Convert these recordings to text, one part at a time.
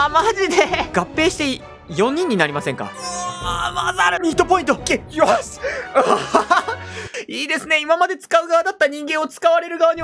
わマジで合併して4人になりませんかあ混ざるミートポイントけよし いいですね今まで使う側だった人間を使われる側に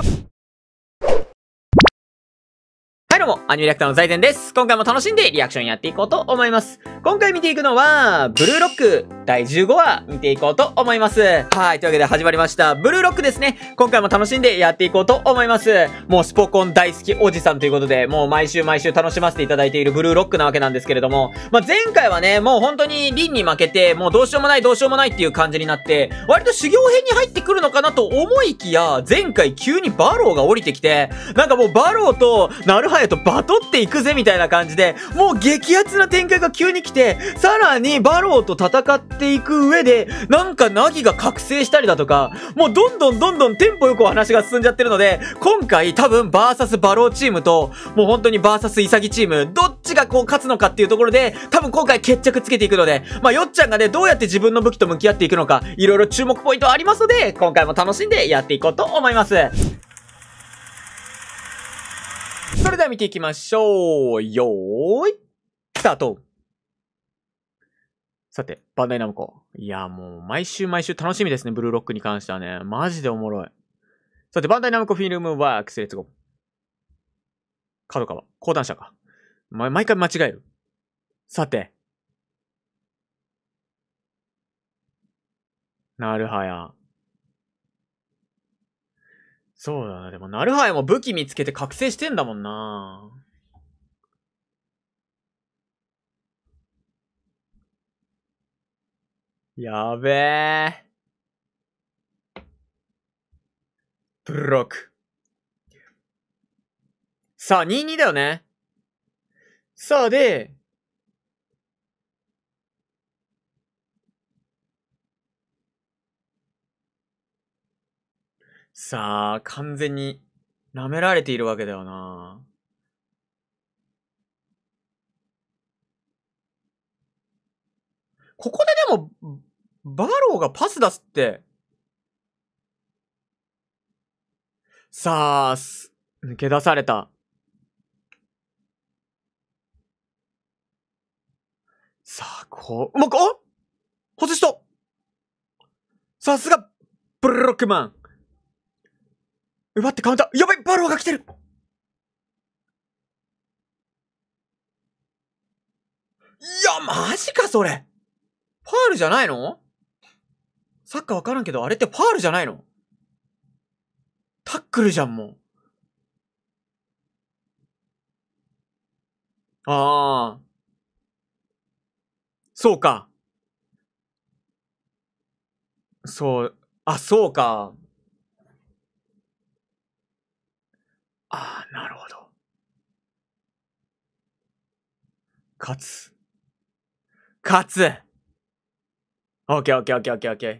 はいどうも、アニメレクターの財前です。今回も楽しんでリアクションやっていこうと思います。今回見ていくのは、ブルーロック第15話見ていこうと思います。はい、というわけで始まりました。ブルーロックですね。今回も楽しんでやっていこうと思います。もうスポコン大好きおじさんということで、もう毎週毎週楽しませていただいているブルーロックなわけなんですけれども、まあ、前回はね、もう本当にリンに負けて、もうどうしようもないどうしようもないっていう感じになって、割と修行編に入ってくるのかなと思いきや、前回急にバローが降りてきて、なんかもうバローと、なるはやえとバトっていくぜみたいな感じで、もう激アツな展開が急に来て、さらにバローと戦っていく上で、なんかナギが覚醒したりだとか、もうどんどんどんどんテンポよくお話が進んじゃってるので、今回多分バーサスバローチームと、もう本当にバーサスイサギチーム、どっちがこう勝つのかっていうところで、多分今回決着つけていくので、まあ、よっちゃんがね、どうやって自分の武器と向き合っていくのか、いろいろ注目ポイントありますので、今回も楽しんでやっていこうと思います。それでは見ていきましょう。よーい、スタートさて、バンダイナムコ。いや、もう、毎週毎週楽しみですね、ブルーロックに関してはね。マジでおもろい。さて、バンダイナムコフィルムワークス、レッツゴー。角川。講談社か。ま、毎回間違える。さて。なるはや。そうだね。でも、なるはやも武器見つけて覚醒してんだもんな。やべえ。ブロック。さあ、22だよね。さあ、で、さあ、完全に舐められているわけだよな。ここででも、バローがパス出すって。さあ、抜け出された。さあ、こう、うまく、お外したさすが、ブロックマン奪ってカウンターやばいバローが来てるいや、マジか、それファールじゃないのサッカーわからんけど、あれってファールじゃないのタックルじゃん、もう。ああ。そうか。そう、あ、そうか。ああ、なるほど。勝つ。勝つ !OK, OK, OK, OK, OK.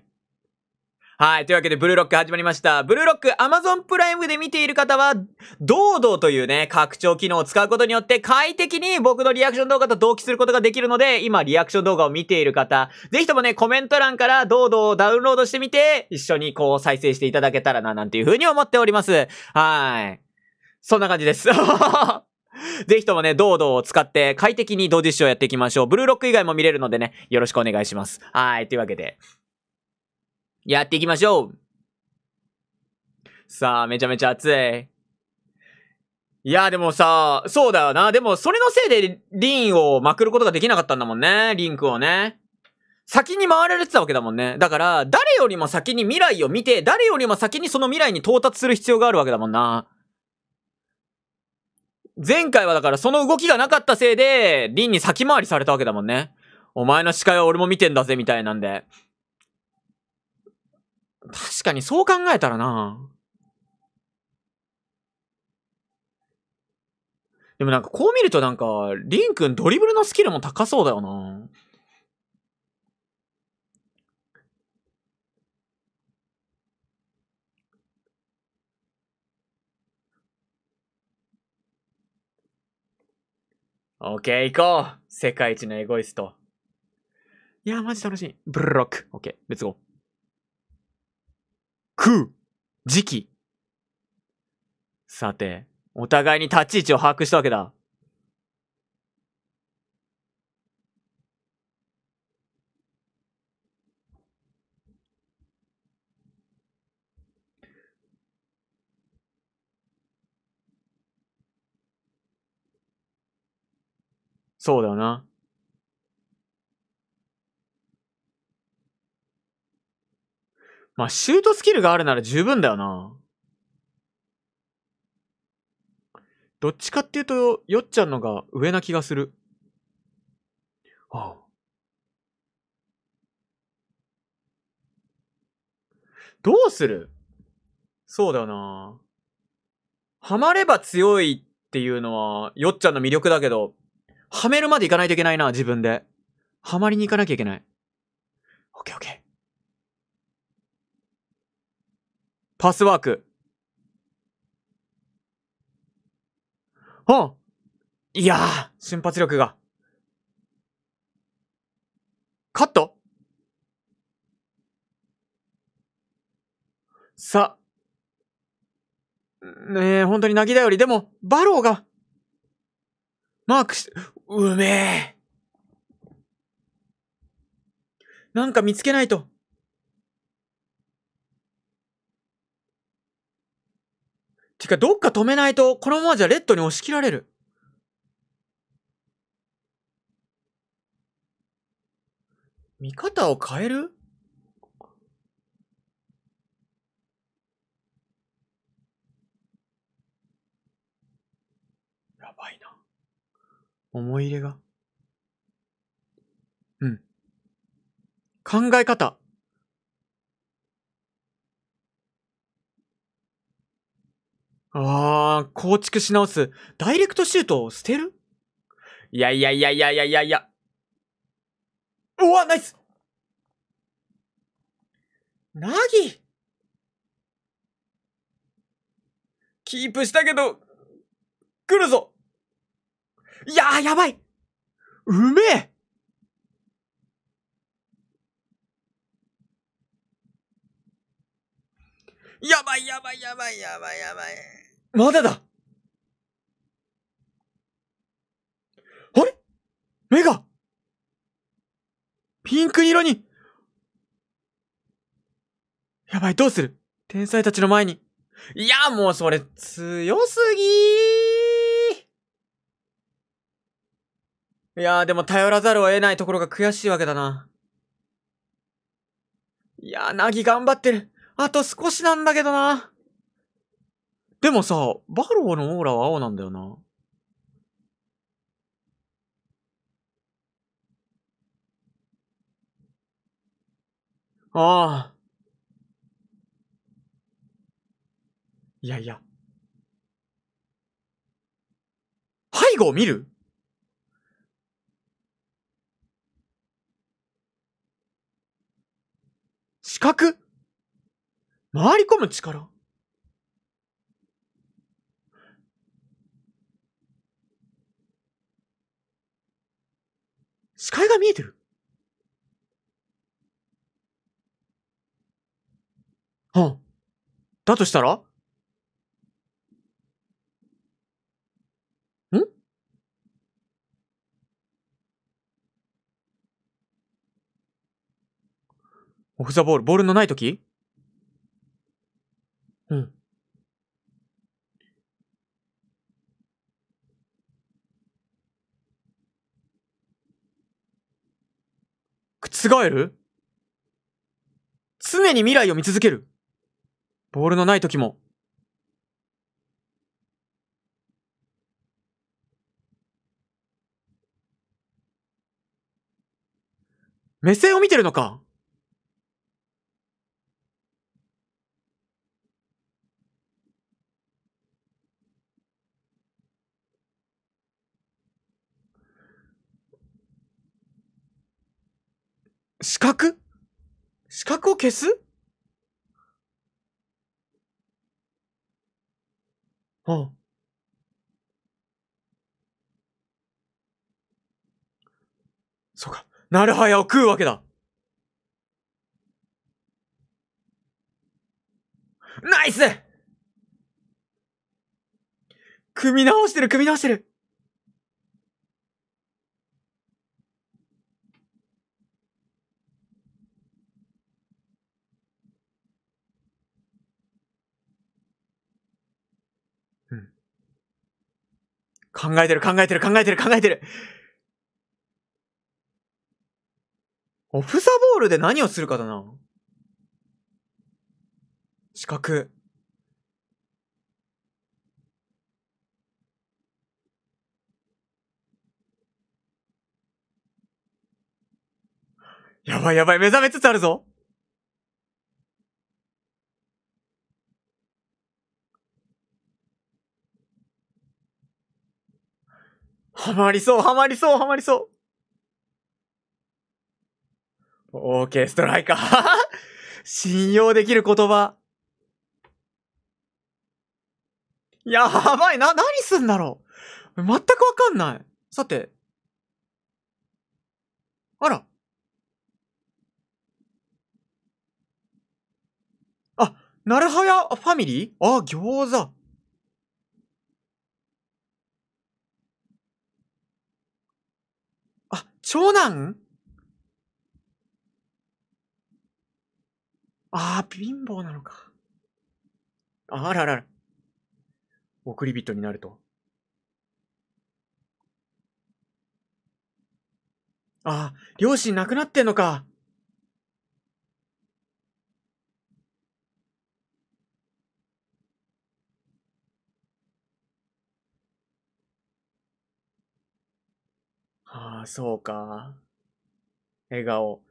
はい。というわけで、ブルーロック始まりました。ブルーロック、Amazon プライムで見ている方は、堂々というね、拡張機能を使うことによって、快適に僕のリアクション動画と同期することができるので、今、リアクション動画を見ている方、ぜひともね、コメント欄から堂々をダウンロードしてみて、一緒にこう、再生していただけたらな、なんていう風に思っております。はい。そんな感じです。ぜひともね、堂々を使って快適に同時視聴やっていきましょう。ブルーロック以外も見れるのでね、よろしくお願いします。はい、というわけで。やっていきましょうさあ、めちゃめちゃ暑い。いや、でもさ、そうだよな。でも、それのせいで、リンをまくることができなかったんだもんね。リンクをね。先に回られてたわけだもんね。だから、誰よりも先に未来を見て、誰よりも先にその未来に到達する必要があるわけだもんな。前回はだからその動きがなかったせいで、リンに先回りされたわけだもんね。お前の視界は俺も見てんだぜ、みたいなんで。確かにそう考えたらなでもなんかこう見るとなんか、リン君ドリブルのスキルも高そうだよなオッケー、行こう世界一のエゴイスト。いやー、マジ楽しい。ブロック。オッケー、レッツゴー。空時期さて、お互いに立ち位置を把握したわけだ。そうだよな。まあ、シュートスキルがあるなら十分だよな。どっちかっていうと、よっちゃんのが上な気がする。ああ。どうするそうだよな。ハマれば強いっていうのは、よっちゃんの魅力だけど、はめるまでいかないといけないな、自分で。はまりに行かなきゃいけない。オッケーオッケー。パスワーク。あいやー、瞬発力が。カットさ、ねえ、本当に泣きだより、でも、バローが、マークし、うめえ。なんか見つけないと。てか、どっか止めないと、このままじゃレッドに押し切られる。見方を変えるやばいな。思い入れがうん。考え方ああ、構築し直す。ダイレクトシュートを捨てるいやいやいやいやいやいやいや。うわ、ナイスなぎキープしたけど、来るぞいやー、やばいうめえやばいやばいやばいやばいやばい。まだだあれ目がピンク色にやばい、どうする天才たちの前に。いや、もうそれ強すぎーいやーでも頼らざるを得ないところが悔しいわけだな。いやー、なぎ頑張ってる。あと少しなんだけどな。でもさ、バローのオーラは青なんだよな。ああ。いやいや。背後を見る視覚回り込む力視界が見えてるはあ。だとしたらオフザボール、ボールのない時うん。覆る常に未来を見続ける。ボールのない時も。目線を見てるのか角四角を消すああ。そうか。なるはやを食うわけだ。ナイス組み直してる、組み直してる。考えてる、考えてる、考えてる、考えてる。オフサボールで何をするかだな。四角。やばいやばい、目覚めつつあるぞ。はまりそう、はまりそう、はまりそう。オーケーストライカー 信用できる言葉。やばい、な、何すんだろう。全くわかんない。さて。あら。あ、なるはやファミリーあ、餃子。長男ああ、貧乏なのか。あららら。送り人になると。ああ、両親亡くなってんのか。そうか。笑顔。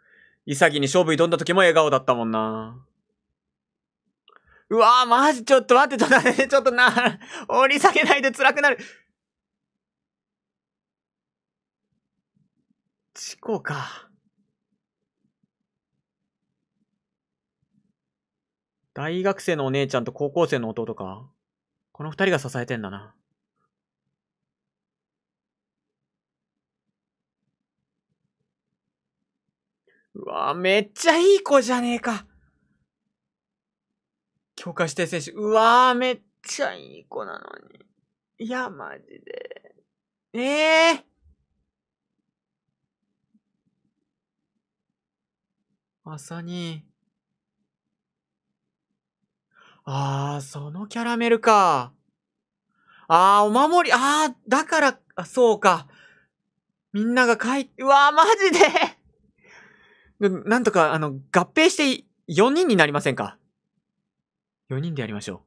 潔に勝負挑んだ時も笑顔だったもんな。うわぁ、マジ、ちょっと待って、ちょっと、ちょっとな、折り下げないで辛くなる。チコか。大学生のお姉ちゃんと高校生の弟か。この二人が支えてんだな。うわ、めっちゃいい子じゃねえか。強化指定選手。うわめっちゃいい子なのに。いや、マジで。ええー、さに。ああ、そのキャラメルか。ああ、お守り、ああ、だから、あ、そうか。みんなが書いて、うわあ、マジでなんとか、あの、合併して4人になりませんか ?4 人でやりましょ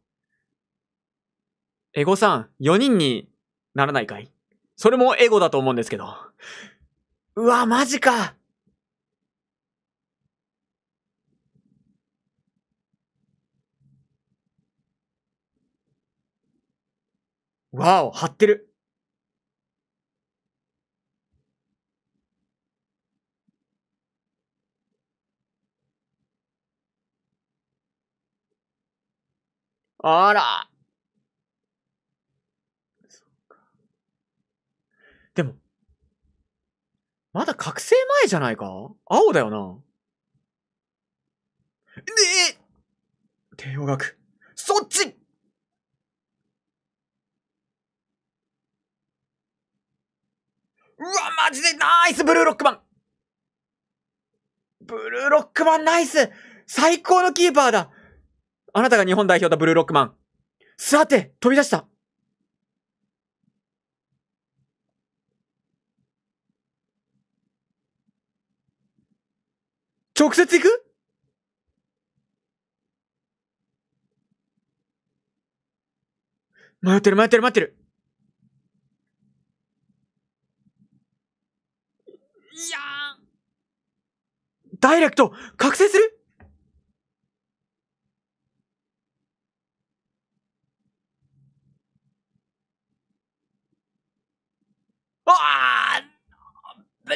う。エゴさん、4人にならないかいそれもエゴだと思うんですけど。うわ、マジかわお、張ってる。あら。でも、まだ覚醒前じゃないか青だよな。で、帝王学。そっちうわ、マジでナイスブルーロックマンブルーロックマンナイス最高のキーパーだあなたが日本代表だ、ブルーロックマン。さて、飛び出した直接行く迷ってる迷ってる迷ってる。いやー。ダイレクト覚醒する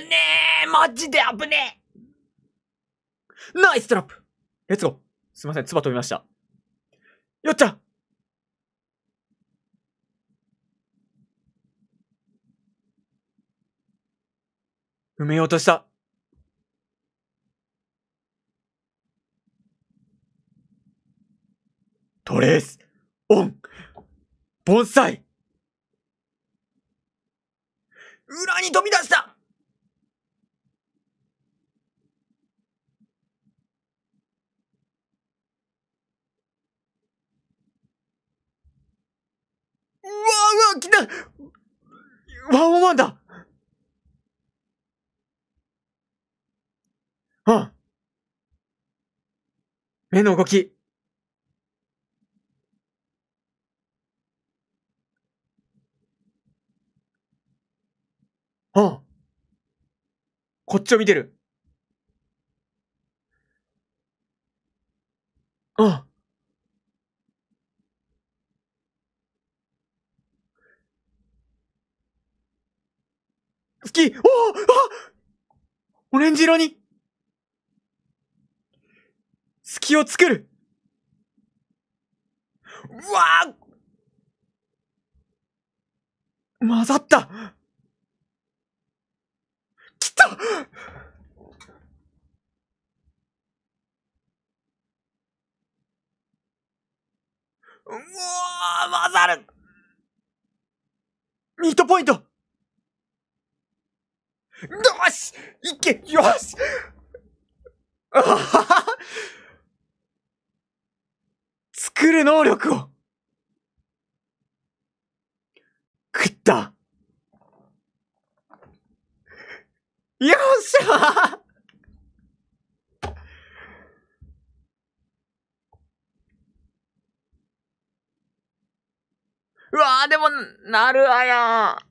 ねえマジで危ねえナイストラップレッツゴーすいません、唾飛びました。よっちゃんうめようとした。トレース、オン、盆栽裏に飛び出したうわうわ来たワンオンワンだあ目の動き。あん。こっちを見てる。きおあオレンジ色に隙を作るうわ混ざった来たうわ混ざるミートポイントよしいけよしあはは作る能力を食ったよっしゃうわーでも、なるあやー。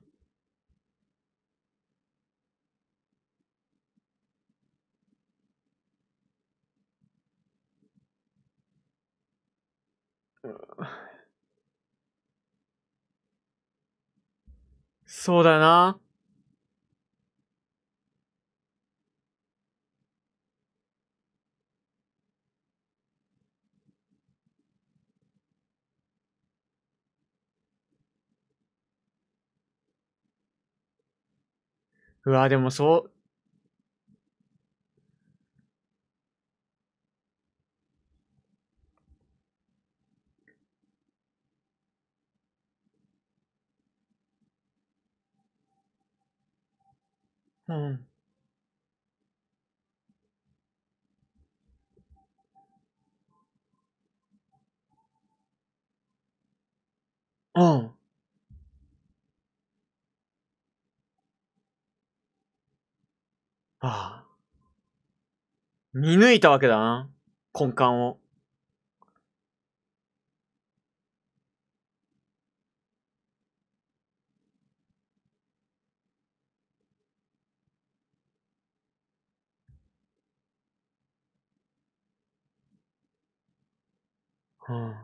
そうだな。うわ、でもそう、うん。うん。ああ。見抜いたわけだな。根幹を。うん。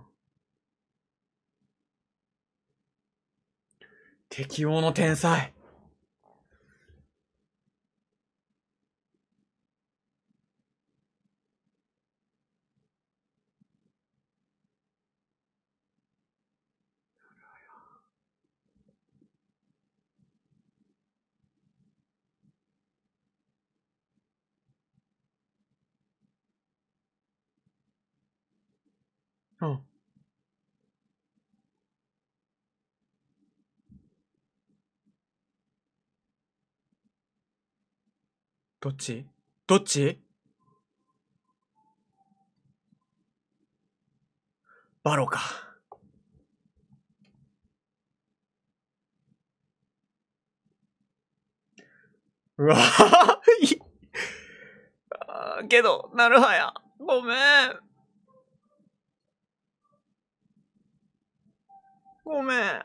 適応の天才。どっちどっちバロか。うわぁけど、なるはや。ごめん。ごめん。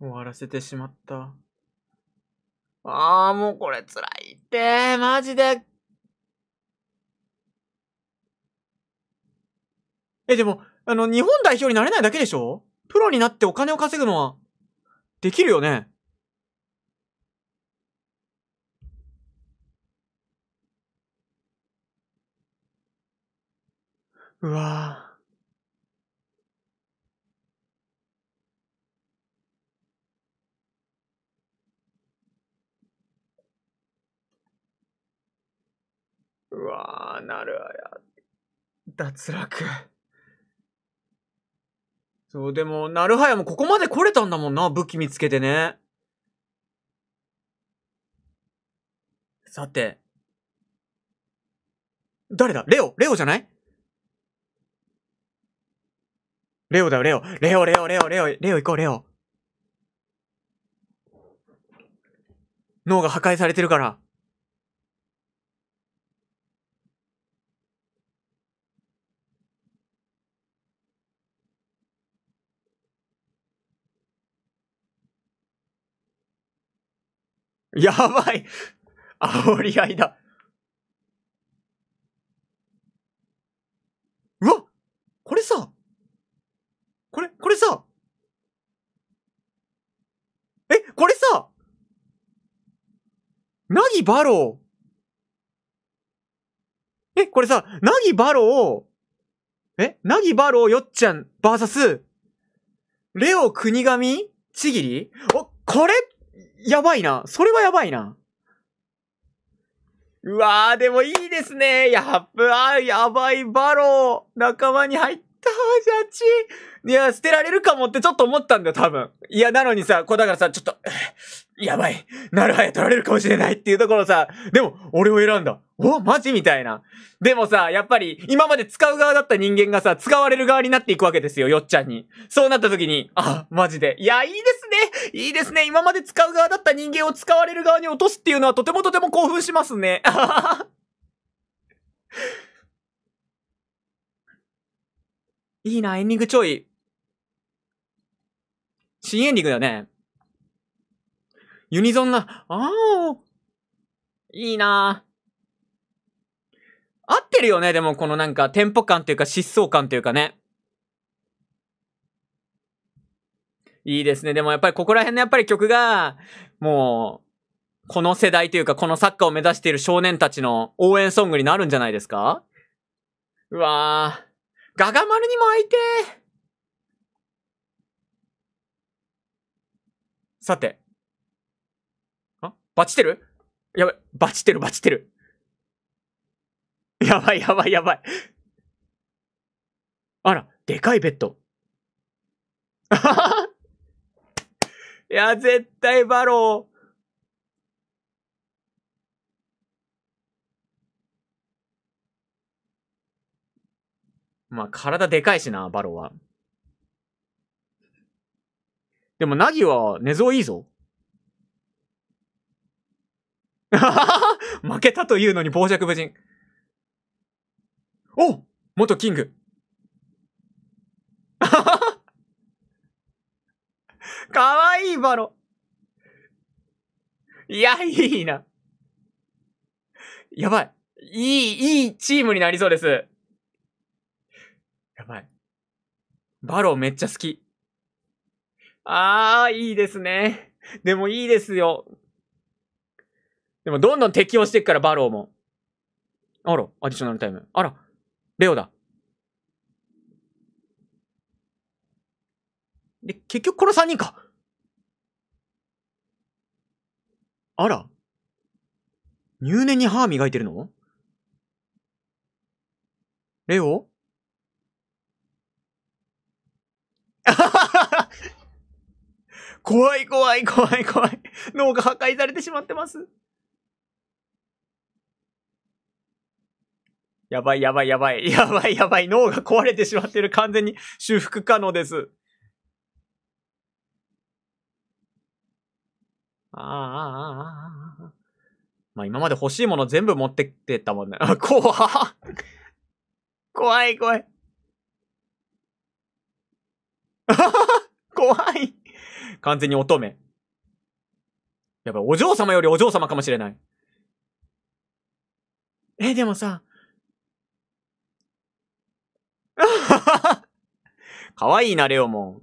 終わらせてしまった。ああ、もうこれ辛いって、マジで。え、でも、あの、日本代表になれないだけでしょプロになってお金を稼ぐのは、できるよね。うわぁ。うわー、なるあや。脱落。そう、でも、なるはやもここまで来れたんだもんな、武器見つけてね。さて。誰だレオレオじゃないレオだよ、レオ。レオ、レオ、レオ、レオ、レオ行こう、レオ。脳が破壊されてるから。やばい煽り合いだ。うわこれさ、これ、これさ、え、これさ、なぎバロえ、これさ、なぎバロえ、なぎバロよっちゃん、バーサス、レオ国神ちぎりお、これやばいな。それはやばいな。うわー、でもいいですね。やっぱ、やばい、バロー。仲間に入った、ジャッチ。いや、捨てられるかもってちょっと思ったんだよ、多分。いや、なのにさ、こうだからさ、ちょっと、やばいなるはや取られるかもしれないっていうところさ、でも、俺を選んだおマジみたいな。でもさ、やっぱり、今まで使う側だった人間がさ、使われる側になっていくわけですよ、よっちゃんに。そうなった時に、あ、マジで。いや、いいですねいいですね今まで使う側だった人間を使われる側に落とすっていうのはとてもとても興奮しますね。いいな、エンディングちょい。新エンディングだね。ユニゾンな、ああ、いいな合ってるよね、でもこのなんかテンポ感というか疾走感というかね。いいですね。でもやっぱりここら辺のやっぱり曲が、もう、この世代というかこのサッカーを目指している少年たちの応援ソングになるんじゃないですかうわぁ。ガガ丸にも会いてさて、バチってるやばい。バチってる、バチってる。やばい、やばい、やばい。あら、でかいベッド。あはは。いや、絶対バロー。まあ、体でかいしな、バローは。でも、ナギは寝相いいぞ。負けたというのに傍若無人。お元キング。かわいいバロ。いや、いいな。やばい。いい、いいチームになりそうです。やばい。バロめっちゃ好き。あー、いいですね。でもいいですよ。でもどんどん適応していくから、バローも。あら、アディショナルタイム。あら、レオだ。で、結局この3人か。あら。入念に歯磨いてるのレオ怖い怖い怖い怖い。脳が破壊されてしまってます。やばいやばいやばい。やばい やばい。脳が壊れてしまってる。完全に修復可能です。ああ、ああ、ああ。まあ今まで欲しいもの全部持ってってたもんね。怖怖い怖い。怖い。完全に乙女。やっぱお嬢様よりお嬢様かもしれない。え、でもさ、かわいいな、レオモン。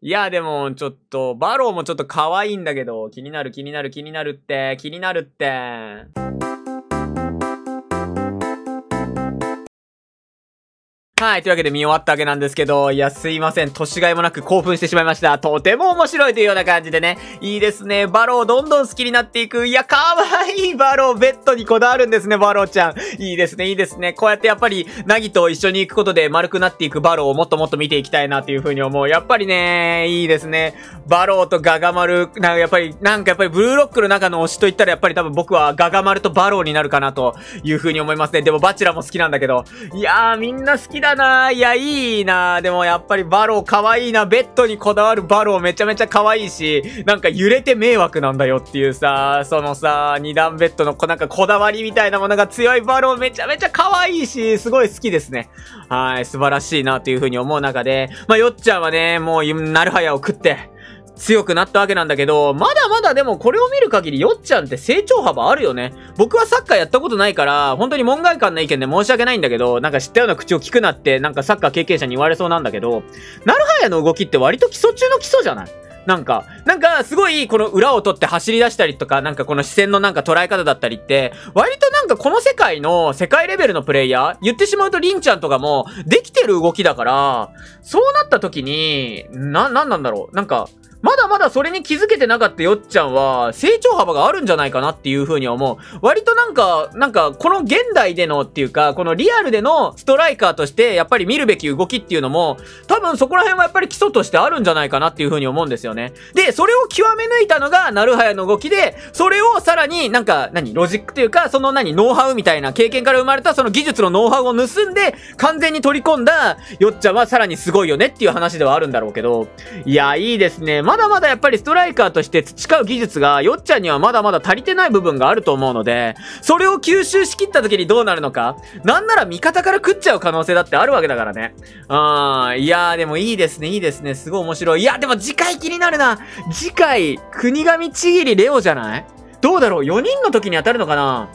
いや、でも、ちょっと、バローもちょっと可愛いんだけど、気になる気になる気になるって、気になるって。はい、というわけで見終わったわけなんですけど、いや、すいません。年がいもなく興奮してしまいました。とても面白いというような感じでね。いいですね。バローどんどん好きになっていく。いや、かわいいバロー。ベッドにこだわるんですね、バローちゃん。いいですね、いいですね。こうやってやっぱり、ナギと一緒に行くことで丸くなっていくバローをもっともっと見ていきたいなというふうに思う。やっぱりね、いいですね。バローとガガマル、なんかやっぱり、なんかやっぱりブルーロックの中の推しと言ったらやっぱり多分僕はガガ丸とバローになるかなというふうに思いますね。でもバチラも好きなんだけど。いやー、みんな好きだないや、いいなぁ。でもやっぱりバロー可愛いな。ベッドにこだわるバローめちゃめちゃ可愛いし、なんか揺れて迷惑なんだよっていうさ、そのさ、二段ベッドのこなんかこだわりみたいなものが強いバローめちゃめちゃ可愛いし、すごい好きですね。はい、素晴らしいなというふうに思う中で、まあ、よっちゃんはね、もう、なるはやを食って、強くなったわけなんだけど、まだまだでもこれを見る限りよっちゃんって成長幅あるよね。僕はサッカーやったことないから、本当に門外漢の意見で申し訳ないんだけど、なんか知ったような口を聞くなって、なんかサッカー経験者に言われそうなんだけど、なるはやの動きって割と基礎中の基礎じゃないなんか、なんか、すごい、この裏を取って走り出したりとか、なんかこの視線のなんか捉え方だったりって、割となんかこの世界の世界レベルのプレイヤー、言ってしまうとりんちゃんとかも、できてる動きだから、そうなった時に、な、なんなんだろう。なんか、まだまだそれに気づけてなかったよっちゃんは、成長幅があるんじゃないかなっていうふうに思う。割となんか、なんか、この現代でのっていうか、このリアルでのストライカーとして、やっぱり見るべき動きっていうのも、多分そこら辺はやっぱり基礎としてあるんじゃないかなっていうふうに思うんですよね。で、それを極め抜いたのが、なるはやの動きで、それをさらになんか、何、ロジックというか、その何、ノウハウみたいな経験から生まれたその技術のノウハウを盗んで、完全に取り込んだ、よっちゃんはさらにすごいよねっていう話ではあるんだろうけど、いや、いいですね。まだまだやっぱりストライカーとして培う技術が、よっちゃんにはまだまだ足りてない部分があると思うので、それを吸収しきった時にどうなるのか、なんなら味方から食っちゃう可能性だってあるわけだからね。うん、いやーでもいいですね、いいですね、すごい面白い。いや、でも次回気になるな次回、国神ちぎりレオじゃないどうだろう ?4 人の時に当たるのかな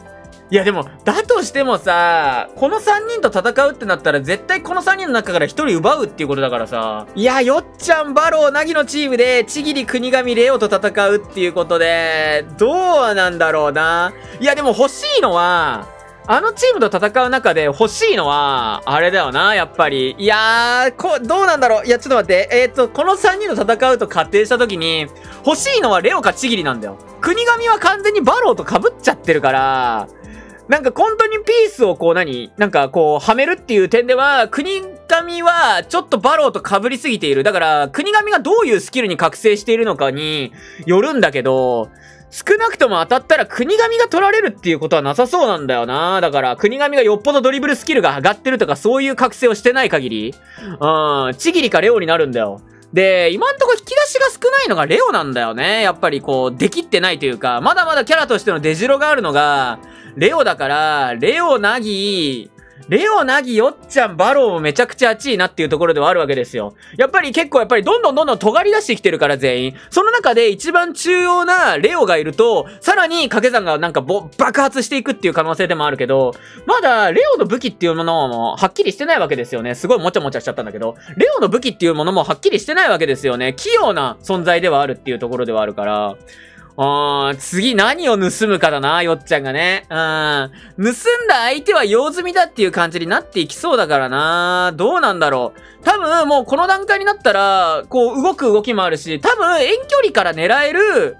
いやでも、だとしてもさ、この3人と戦うってなったら絶対この3人の中から1人奪うっていうことだからさ。いや、よっちゃん、バロー、ナギのチームで、ちぎり国神レオと戦うっていうことで、どうなんだろうな。いやでも欲しいのは、あのチームと戦う中で欲しいのは、あれだよな、やっぱり。いやー、こ、どうなんだろう。いや、ちょっと待って。えっ、と、この3人と戦うと仮定した時に、欲しいのはレオかちぎりなんだよ。国神は完全にバローと被っちゃってるから、なんか本当にピースをこう何なんかこう、はめるっていう点では、国神はちょっとバローと被りすぎている。だから、国神がどういうスキルに覚醒しているのかによるんだけど、少なくとも当たったら国神が取られるっていうことはなさそうなんだよな。だから国神がよっぽどドリブルスキルが上がってるとかそういう覚醒をしてない限り、うん、ちぎりかレオになるんだよ。で、今んとこ引き出しが少ないのがレオなんだよね。やっぱりこう、出きってないというか、まだまだキャラとしての出城があるのが、レオだから、レオ、ナギ、レオ、ナギ、ヨッちゃん、バローもめちゃくちゃ熱いなっていうところではあるわけですよ。やっぱり結構やっぱりどんどんどんどん尖り出してきてるから全員。その中で一番重要なレオがいると、さらに掛け算がなんかぼ爆発していくっていう可能性でもあるけど、まだレオの武器っていうものもはっきりしてないわけですよね。すごいもちゃもちゃしちゃったんだけど、レオの武器っていうものもはっきりしてないわけですよね。器用な存在ではあるっていうところではあるから、ああ、次何を盗むかだな、よっちゃんがね。うん。盗んだ相手は用済みだっていう感じになっていきそうだからな。どうなんだろう。多分、もうこの段階になったら、こう、動く動きもあるし、多分、遠距離から狙える、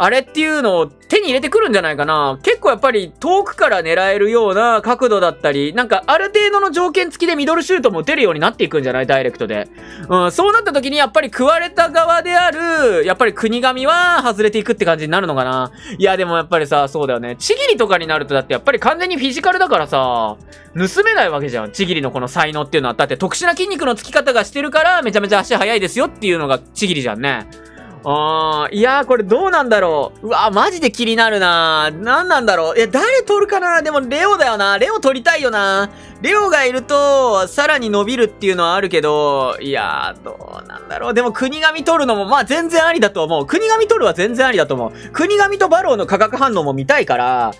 あれっていうのを手に入れてくるんじゃないかな。結構やっぱり遠くから狙えるような角度だったり、なんかある程度の条件付きでミドルシュートも打てるようになっていくんじゃないダイレクトで。うん、そうなった時にやっぱり食われた側である、やっぱり国神は外れていくって感じになるのかな。いやでもやっぱりさ、そうだよね。ちぎりとかになるとだってやっぱり完全にフィジカルだからさ、盗めないわけじゃん。ちぎりのこの才能っていうのは。だって特殊な筋肉のつき方がしてるからめちゃめちゃ足速いですよっていうのがちぎりじゃんね。あー、いやー、これどうなんだろう。うわー、マジで気になるなー。なんなんだろう。いや、誰取るかなでも、レオだよな。レオ取りたいよな。レオがいると、さらに伸びるっていうのはあるけど、いやー、どうなんだろう。でも、国神取るのも、まあ、全然ありだと思う。国神取るは全然ありだと思う。国神とバローの化学反応も見たいから、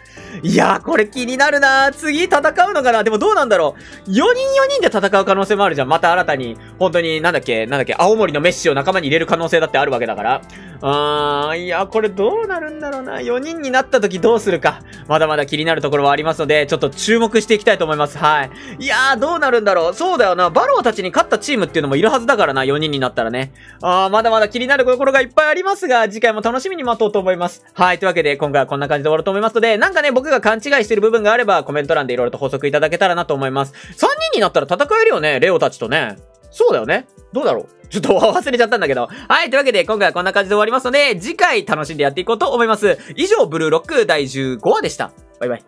いやー、これ気になるなー。次、戦うのかなでも、どうなんだろう。4人4人で戦う可能性もあるじゃん。また新たに、本当に、なんだっけ、なんだっけ、青森のメッシを仲間に入れる可能性だってあるわけだから。が。あー、いや、これどうなるんだろうな。4人になった時どうするか。まだまだ気になるところはありますので、ちょっと注目していきたいと思います。はい。いやー、どうなるんだろう。そうだよな。バローたちに勝ったチームっていうのもいるはずだからな。4人になったらね。あー、まだまだ気になるところがいっぱいありますが、次回も楽しみに待とうと思います。はい。というわけで、今回はこんな感じで終わろうと思いますので、なんかね、僕が勘違いしてる部分があれば、コメント欄でいろいろと補足いただけたらなと思います。3人になったら戦えるよね。レオたちとね。そうだよね。どうだろうちょっと忘れちゃったんだけど。はい、というわけで今回はこんな感じで終わりますので、次回楽しんでやっていこうと思います。以上、ブルーロック第15話でした。バイバイ。